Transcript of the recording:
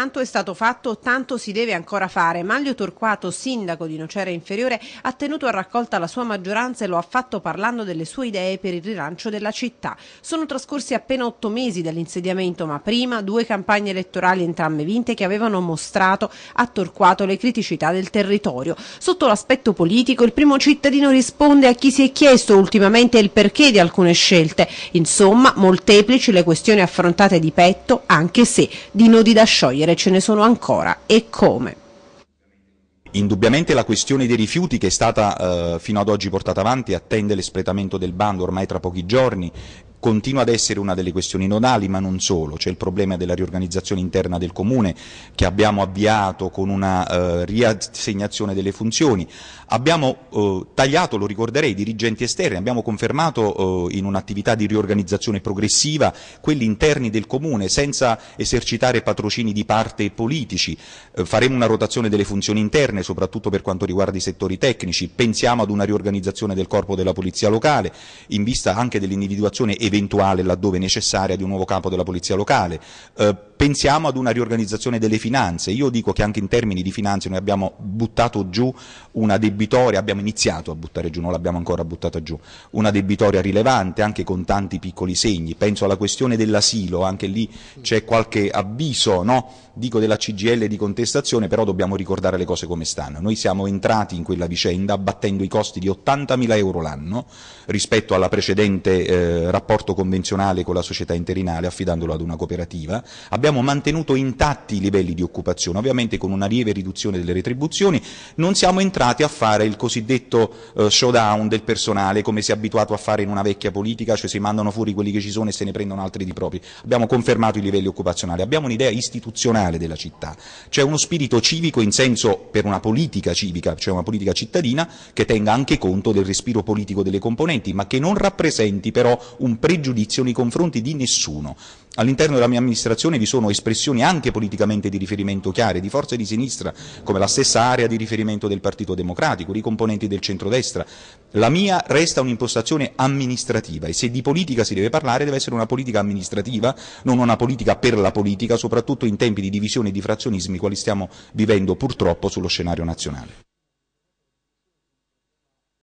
Tanto è stato fatto, tanto si deve ancora fare. Maglio Torquato, sindaco di Nocera Inferiore, ha tenuto a raccolta la sua maggioranza e lo ha fatto parlando delle sue idee per il rilancio della città. Sono trascorsi appena otto mesi dall'insediamento, ma prima due campagne elettorali entrambe vinte che avevano mostrato a Torquato le criticità del territorio. Sotto l'aspetto politico, il primo cittadino risponde a chi si è chiesto ultimamente il perché di alcune scelte. Insomma, molteplici le questioni affrontate di petto, anche se di nodi da sciogliere risolvere ce ne sono ancora e come. Indubbiamente la questione dei rifiuti che è stata eh, fino ad oggi portata avanti attende l'espletamento del bando ormai tra pochi giorni continua ad essere una delle questioni nodali, ma non solo, c'è il problema della riorganizzazione interna del Comune che abbiamo avviato con una eh, riassegnazione delle funzioni, abbiamo eh, tagliato, lo ricorderei, i dirigenti esterni, abbiamo confermato eh, in un'attività di riorganizzazione progressiva quelli interni del Comune senza esercitare patrocini di parte e politici, eh, faremo una rotazione delle funzioni interne soprattutto per quanto riguarda i settori tecnici, pensiamo ad una riorganizzazione del corpo della polizia locale in vista anche dell'individuazione eventuale laddove necessaria di un nuovo capo della polizia locale, eh, pensiamo ad una riorganizzazione delle finanze, io dico che anche in termini di finanze noi abbiamo buttato giù una debitoria, abbiamo iniziato a buttare giù, non l'abbiamo ancora buttata giù, una debitoria rilevante anche con tanti piccoli segni, penso alla questione dell'asilo, anche lì c'è qualche avviso no? dico della CGL di contestazione, però dobbiamo ricordare le cose come stanno, noi siamo entrati in quella vicenda abbattendo i costi di 80.000 euro l'anno rispetto alla precedente eh, rapporto convenzionale con la società interinale affidandolo ad una cooperativa, abbiamo abbiamo mantenuto intatti i livelli di occupazione, ovviamente con una lieve riduzione delle retribuzioni, non siamo entrati a fare il cosiddetto eh, showdown del personale come si è abituato a fare in una vecchia politica, cioè si mandano fuori quelli che ci sono e se ne prendono altri di propri, abbiamo confermato i livelli occupazionali, abbiamo un'idea istituzionale della città, c'è uno spirito civico in senso per una politica civica, cioè una politica cittadina che tenga anche conto del respiro politico delle componenti, ma che non rappresenti però un pregiudizio nei confronti di nessuno. All'interno della mia amministrazione vi sono espressioni anche politicamente di riferimento chiare, di forze di sinistra, come la stessa area di riferimento del Partito Democratico, di componenti del centrodestra. La mia resta un'impostazione amministrativa e se di politica si deve parlare deve essere una politica amministrativa, non una politica per la politica, soprattutto in tempi di divisione e di frazionismi quali stiamo vivendo purtroppo sullo scenario nazionale.